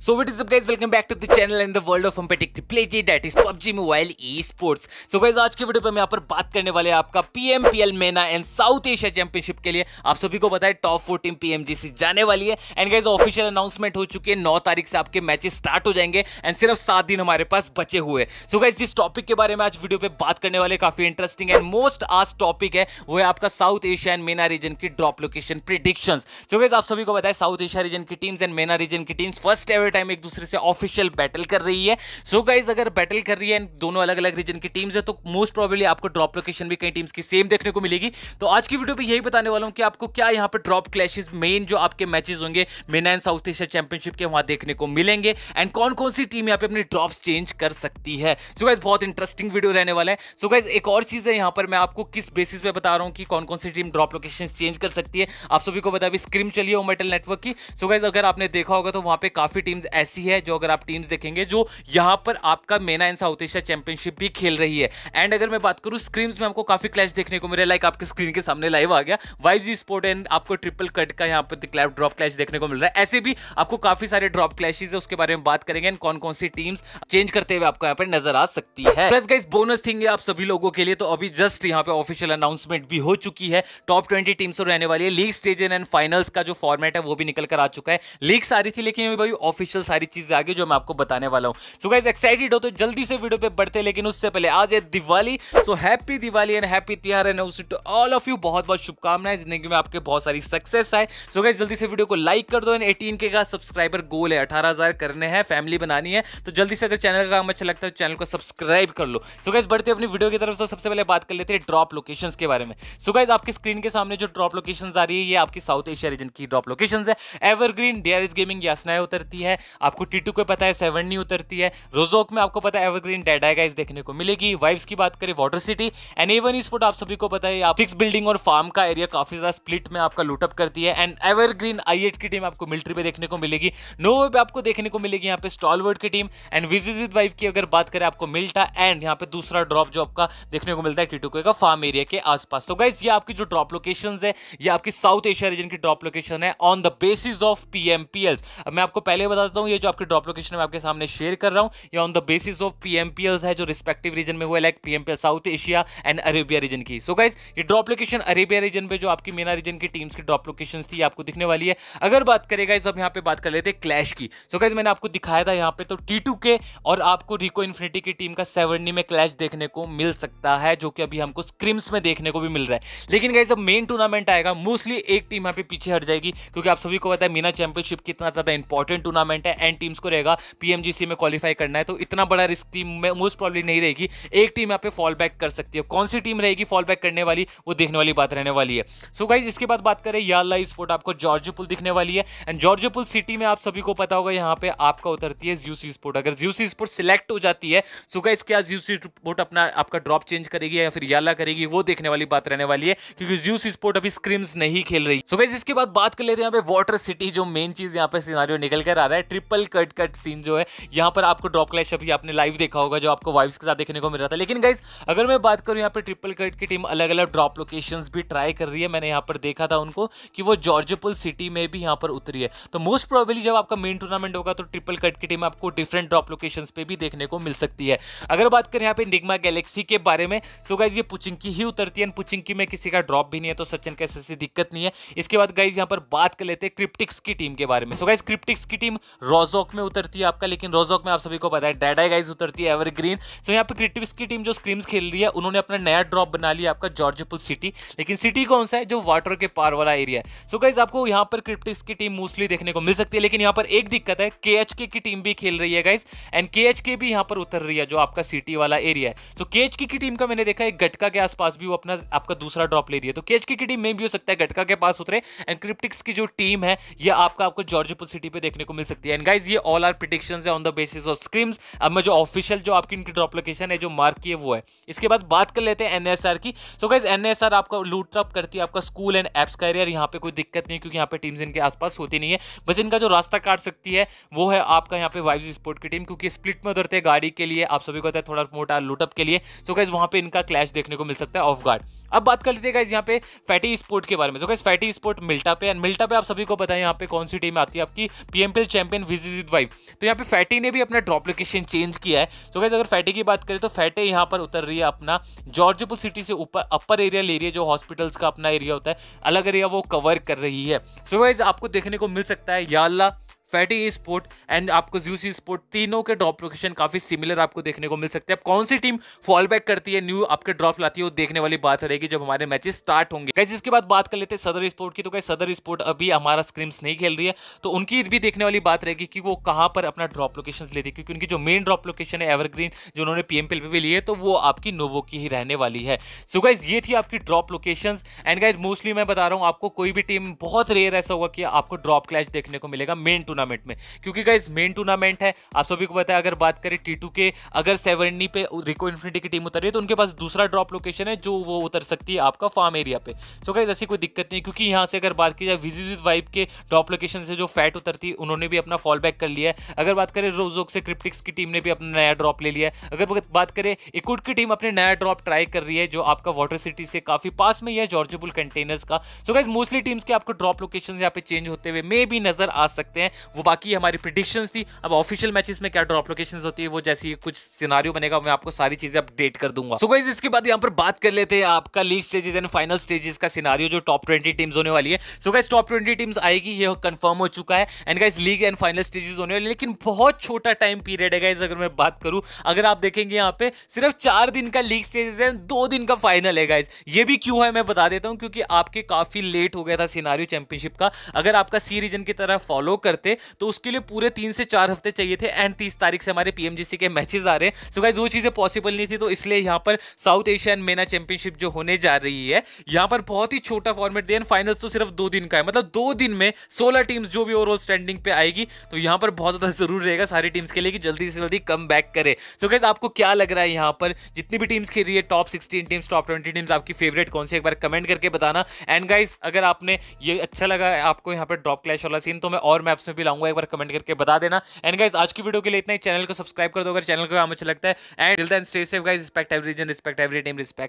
So what is up guys welcome back to the channel and the world of competitive play that is PUBG Mobile esports. So guys आज की video पे मैं यहाँ पर बात करने वाले हैं आपका PMPL मेना एंड साउथ एशिया चैंपियनशिप के लिए आप सभी को बताए टॉप फोर टीम PMGC जाने वाली है एंड गाइज ऑफिशियल अनाउंसमेंट हो चुकी है नौ तारीख से आपके मैचेस स्टार्ट हो जाएंगे एंड सिर्फ सात दिन हमारे पास बचे हुए सो गाइज जिस टॉपिक के बारे में आज वीडियो पे बात करने वाले काफी इंटरेस्टिंग एंड मोस्ट आज टॉपिक है वो है आपका South Asia and MENA region की drop location prediction so guys आप सभी को बताए साउथ एशिया रीजन की टीम्स एंड मेना रीजन की टीम्स फर्स्ट एवर पूरे टाइम एक दूसरे से ऑफिशियल बैटल कर रही है सो so गाइज अगर बैटल कर रही है दोनों अलग अलग रीजन की टीम्स है तो मोस्ट प्रॉबली आपको ड्रॉप लोकेशन भी कई टीम्स की सेम देखने को मिलेगी तो आज की वीडियो में यही बताने वाला हूँ कि आपको क्या यहाँ पर ड्रॉप क्लैशेज मेन जो आपके मैचेज होंगे मेना एंड साउथ एशिया चैंपियनशिप के वहां देखने को मिलेंगे एंड कौन कौन सी टीम यहाँ पे अपने ड्रॉप चेंज कर सकती है सो so गाइज बहुत इंटरेस्टिंग वीडियो रहने वाला है सो so गाइज एक और चीज़ है यहाँ पर मैं आपको किस बेसिस पे बता रहा हूँ कि कौन कौन सी टीम ड्रॉप लोकेशन चेंज कर सकती है आप सभी को बता भी स्क्रीम चलिए मेटल नेटवर्क की सो so गाइज अगर आपने देखा होगा तो वहाँ पर काफ़ी टीम टीम्स ऐसी है जो अगर आप टीम्स देखेंगे जो यहाँ पर आपका मेना एंड साउथ एशिया चैंपियनशिप भी खेल रही है एंड अगर मैं बात करूँ स्क्रीन में आपको काफी क्लैश देखने को मिले लाइक आपके स्क्रीन के सामने लाइव आ गया वाइव जी स्पोर्ट एंड आपको ट्रिपल कट का यहाँ पर ड्रॉप क्लैश देखने को मिल रहा है ऐसे भी आपको काफी सारे ड्रॉप क्लैशेज है उसके बारे में बात करेंगे एंड कौन कौन सी टीम्स चेंज करते हुए आपको यहाँ पर नजर आ सकती है प्लस गाइस बोनस थिंग आप सभी लोगों के लिए तो अभी जस्ट यहाँ पे ऑफिशियल अनाउंसमेंट भी हो चुकी है टॉप ट्वेंटी टीम्स रहने वाली है लीग स्टेज एंड फाइनल्स का जो फॉर्मेट है वो भी निकल कर आ चुका है लीग सारी थी लेकिन भाई ऑफिशियल सारी चीज़ें आगे जो मैं आपको बताने वाला हूँ सो गाइज एक्साइटेड हो तो जल्दी से वीडियो पे बढ़ते लेकिन उससे पहले आज है Diwali so happy Diwali and happy Tihar and to all of you बहुत बहुत शुभकामनाएं जिंदगी में आपके बहुत सारी सक्सेस आए सो गाइज जल्दी से वीडियो को लाइक कर दो एंड एटीन के का सब्सक्राइबर गोल है अठारह करने हैं फैमिली बनानी है तो जल्दी से अगर चैनल का काम अच्छा लगता है तो चैनल को सब्सक्राइब कर लो सो गाइज बढ़ते अपनी वीडियो की तरफ से सबसे पहले बात कर लेते हैं ड्रॉप लोकेशन के बारे में सो गाइज आपकी स्क्रीन के सामने जो ड्रॉप लोकेशन आ रही है ये आपकी साउथ एशिया रीजन की ड्रॉप लोकेशन है एवरग्रीन डीआरएस गेमिंग यासनाएं उतरती है है आपको टीटू को पता है सेवन नहीं उतरती है रोजोक में आपको पता है एवरग्रीन डेड आएगा इस देखने को मिलेगी वाइव्स की बात करें वाटर सिटी एंड एवन ई स्पोर्ट आप सभी को पता है आप सिक्स बिल्डिंग और फार्म का एरिया काफी ज्यादा स्प्लिट में आपका लूटअप करती है एंड एवरग्रीन आई की टीम आपको मिलिट्री पे देखने को मिलेगी नोवे पे आपको देखने को मिलेगी यहाँ पे स्टॉलवर्ड की टीम एंड विजिज विद वाइफ की अगर बात करें आपको मिल्टा एंड यहाँ पे दूसरा ड्रॉप जो आपका देखने को मिलता है टीटूके का फार्म एरिया के आसपास तो गाइज ये आपकी जो ड्रॉप लोकेशन है ये आपकी साउथ एशिया रीजन की ड्रॉप लोकेशन है on the basis of P मैं आपको पहले बता देता हूँ ये जो आपके ड्रॉप लोकेशन मैं आपके सामने शेयर कर रहा हूँ ये on the basis of P है जो रिस्पेक्टिव रीजन में हुआ like P South Asia and Arabia region की सो so गाइज ये ड्रॉप लोकेशन अरेबिया रीजन पे जो आपकी मेना रीजन की टीम्स की ड्रॉप लोकेशन थी आपको दिखने वाली है अगर बात करेगा इस अब यहाँ पे बात कर लेते हैं क्लैश की सो so गाइज मैंने आपको दिखाया था यहाँ पे तो टी के और आपको रिको इन्फिनिटी की टीम का सेवनडी में क्लैश देखने को मिल सकता है जो कि अभी हमको स्क्रिम्स में देखने को भी मिल रहा है लेकिन गाइज अब मेन टूर्नामेंट आएगा मोस्टली एक टीम यहाँ पे पीछे हट जाएगी क्योंकि आप सभी को पता है मीना चैंपियनशिप कितना ज्यादा इंपॉर्टेंट टूर्नामेंट पॉइंट है एंड टीम्स को रहेगा पीएमजीसी में क्वालिफाई करना है तो इतना बड़ा रिस्क टीम में मोस्ट प्रॉब्लम नहीं रहेगी एक टीम यहाँ पे फॉल बैक कर सकती है कौन सी टीम रहेगी फॉल बैक करने वाली वो देखने वाली बात रहने वाली है सो so गाइज इसके बाद बात करें याला स्पोर्ट आपको जॉर्जियो पुल दिखने वाली है एंड जॉर्जियो पुल सिटी में आप सभी को पता होगा यहाँ पे आपका उतरती है ज्यूसी स्पोर्ट अगर ज्यूसी स्पोर्ट सिलेक्ट हो जाती है सो गाइज क्या ज्यूसी स्पोर्ट अपना आपका ड्रॉप चेंज करेगी या फिर याला करेगी वो देखने वाली बात रहने वाली है क्योंकि ज्यूस स्पोर्ट अभी स्क्रीम्स नहीं खेल रही सो so गाइज इसके बाद बात कर लेते हैं यहाँ पे वाटर सिटी जो मेन चीज यहाँ पे सिनारियो निकल कर आ रहा है ट्रिपल कट कट सीन जो है यहाँ पर आपको ड्रॉप क्लैश अभी आपने लाइव देखा होगा जो आपको वाइव्स के साथ देखने को मिल रहा था लेकिन गाइज अगर मैं बात करूँ यहाँ पर ट्रिपल कट की टीम अलग अलग ड्रॉप लोकेशन भी ट्राई कर रही है मैंने यहाँ पर देखा था उनको कि वो जॉर्जपुल सिटी में भी यहाँ पर उतरी है तो मोस्ट प्रॉबली जब आपका मेन टूर्नामेंट होगा तो ट्रिपल कट की टीम आपको डिफरेंट ड्रॉप लोकेशन पर भी देखने को मिल सकती है अगर बात करें यहाँ पे निगमा गैलेक्सी के बारे में सो गाइज ये पुचिंकी ही उतरती है पुचिंकी में किसी का ड्रॉप भी नहीं है तो सचिन कैसे दिक्कत नहीं है इसके बाद गाइज यहाँ पर बात कर लेते हैं क्रिप्टिक्स की टीम के बारे में सो गाइज क्रिप्टिक्स की टीम रोजोक में उतरती है आपका लेकिन रोजोक में आप सभी को पता है डेडा गाइज उतरती है एवरग्रीन सो यहाँ पे क्रिटिविस की टीम जो स्क्रीम्स खेल रही है उन्होंने अपना नया ड्रॉप बना लिया आपका जॉर्जपुल सिटी लेकिन सिटी कौन सा है जो वाटर के पार वाला एरिया है सो so गाइज आपको यहाँ पर क्रिप्टिक्स की टीम मोस्टली देखने को मिल सकती है लेकिन यहाँ पर एक दिक्कत है के की टीम भी खेल रही है गाइज एंड के भी यहाँ पर उतर रही है जो आपका सिटी वाला एरिया है सो के की टीम का मैंने देखा है गटका के आसपास भी वो अपना आपका दूसरा ड्रॉप ले रही है तो के की टीम में भी हो सकता है गटका के पास उतरे एंड क्रिप्टिक्स की जो टीम है यह आपका आपको जॉर्जपुर सिटी पर देखने को मिल सकती है सकती है एंड गाइज ये ऑल आर प्रिडिक्शन है on the basis of scrims अब मैं जो ऑफिशियल जो आपकी इनकी ड्रॉप लोकेशन है जो मार्क की है वो है इसके बाद बात कर लेते हैं एन की सो गाइज एन आपका लूट अप करती है आपका स्कूल एंड एप्स करियर यहाँ पे कोई दिक्कत नहीं क्योंकि यहाँ पे टीम्स इनके आसपास होती नहीं है बस इनका जो रास्ता काट सकती है वो है आपका यहाँ पे वाइव स्पोर्ट की टीम क्योंकि स्प्लिट में उतरते हैं गाड़ी के लिए आप सभी को है थोड़ा मोटा लूटअप के लिए सो गाइज वहाँ पे इनका क्लैश देखने को मिल सकता है ऑफ गार्ड अब बात कर लेते हैं यहाँ पे फैटी स्पोर्ट के बारे में जो गाइस फैटी स्पोर्ट मिल्टा पे एंड मिल्टा पे आप सभी को पता है यहाँ पे कौन सी टीम आती है आपकी पीएमपीएल चैंपियन विद वाइफ तो यहाँ पे फैटी ने भी अपना ड्रॉप लोकेशन चेंज किया है सो गाइस अगर फैटी की बात करें तो फैटे यहाँ पर उतर रही है अपना जॉर्जपुर सिटी से ऊपर अपर एरिया ले रही है जो हॉस्पिटल्स का अपना एरिया होता है अलग एरिया वो कवर कर रही है सो गाइज आपको देखने को मिल सकता है याल्ला फैटी ई स्पोर्ट एंड आपको जूस ई स्पोर्ट तीनों के ड्रॉप लोकेशन काफ़ी सिमिलर आपको देखने को मिल सकते हैं अब कौन सी टीम फॉल बैक करती है न्यू आपके ड्रॉप लाती है वो देखने वाली बात रहेगी जब हमारे मैचेस स्टार्ट होंगे कैसे इसके बाद बात कर लेते हैं सदर स्पोर्ट की तो कैसे सदर स्पोर्ट अभी हमारा स्क्रीम्स नहीं खेल रही है तो उनकी भी देखने वाली बात रहेगी कि वो कहाँ पर अपना ड्रॉप लोकेशन लेती है क्योंकि उनकी जो मेन ड्रॉप लोकेशन है एवरग्रीन जो उन्होंने पी पे भी ली है तो वो आपकी नोवो की ही रहने वाली है सो गाइज ये थी आपकी drop location and guys mostly मैं बता रहा हूँ आपको कोई भी टीम बहुत रेयर ऐसा होगा कि आपको ड्रॉप क्लैश देखने को मिलेगा मेन टू टूर्नामेंट में क्योंकि गाइज मेन टूर्नामेंट है आप सभी को पता है अगर बात करें टी टू के अगर सेवनी पे रिको इन्फिनिटी की टीम उतर रही है तो उनके पास दूसरा ड्रॉप लोकेशन है जो वो उतर सकती है आपका फार्म एरिया पे सो गाइज ऐसी कोई दिक्कत नहीं क्योंकि यहाँ से अगर बात की जाए विजिज वाइब के ड्रॉप लोकेशन से जो फैट उतरती है उन्होंने भी अपना फॉल बैक कर लिया है अगर बात करें रोजोक से क्रिप्टिक्स की टीम ने भी अपना नया ड्रॉप ले लिया है अगर बात करें इकुड की टीम अपने नया ड्रॉप ट्राई कर रही है जो आपका वाटर सिटी से काफी पास में ही है जॉर्जेबुल कंटेनर्स का सो गाइज मोस्टली टीम्स के आपको ड्रॉप लोकेशन यहाँ पे चेंज होते हुए मे भी नजर आ सकते हैं वो बाकी हमारी प्रिडिक्शन थी अब ऑफिशियल मैचेस में क्या ड्रॉप लोकेशन होती है वो जैसी कुछ सिनारियो बनेगा मैं आपको सारी चीजें अपडेट कर दूंगा सो so गाइज इसके बाद यहाँ पर बात कर लेते हैं आपका league stages and final stages का सिनारियो जो टॉप ट्वेंटी टीम्स होने वाली है so guys top twenty teams आएगी ये कंफर्म हो चुका है and guys league and final stages होने वाले लेकिन बहुत छोटा टाइम पीरियड है गाइज अगर मैं बात करूँ अगर आप देखेंगे यहाँ पे सिर्फ चार दिन का लीग स्टेजेस है दो दिन का फाइनल है गाइज ये भी क्यों है मैं बता देता हूँ क्योंकि आपके काफी लेट हो गया था सिनारियो चैंपियनशिप का अगर आपका सी रीजन की तरह फॉलो करते तो उसके लिए पूरे तीन से चार हफ्ते चाहिए थे एंड तीस तारीख से हमारे पीएमजीसी के मैचेस आ रहे हैं सो गाइज वो चीज़ें पॉसिबल नहीं थी तो इसलिए यहाँ पर साउथ एशियन मेना चैंपियनशिप जो होने जा रही है यहाँ पर बहुत ही छोटा फॉर्मेट दिया फाइनल्स तो सिर्फ दो दिन का है मतलब दो दिन में सोलह टीम्स जो भी ओवरऑल स्टैंडिंग पे आएगी तो यहाँ पर बहुत ज़्यादा जरूर रहेगा सारी टीम्स के लिए कि जल्दी से जल्दी कम बैक करे सो गाइज आपको क्या लग रहा है यहाँ पर जितनी भी टीम्स खेल रही है top sixteen teams top twenty teams आपकी फेवरेट कौन सी एक बार कमेंट करके बताना एंड गाइज अगर आपने ये अच्छा लगा आपको यहाँ पर ड्रॉप क्लैश वाला सीन तो मैं और मैप्स में भी लाऊंगा एक बार कमेंट करके बता देना एंड गाइज आज की वीडियो के लिए इतना ही चैनल को सब्सक्राइब कर दो अगर चैनल को काम अच्छा लगता है and till stay safe guys respect every region respect every team respect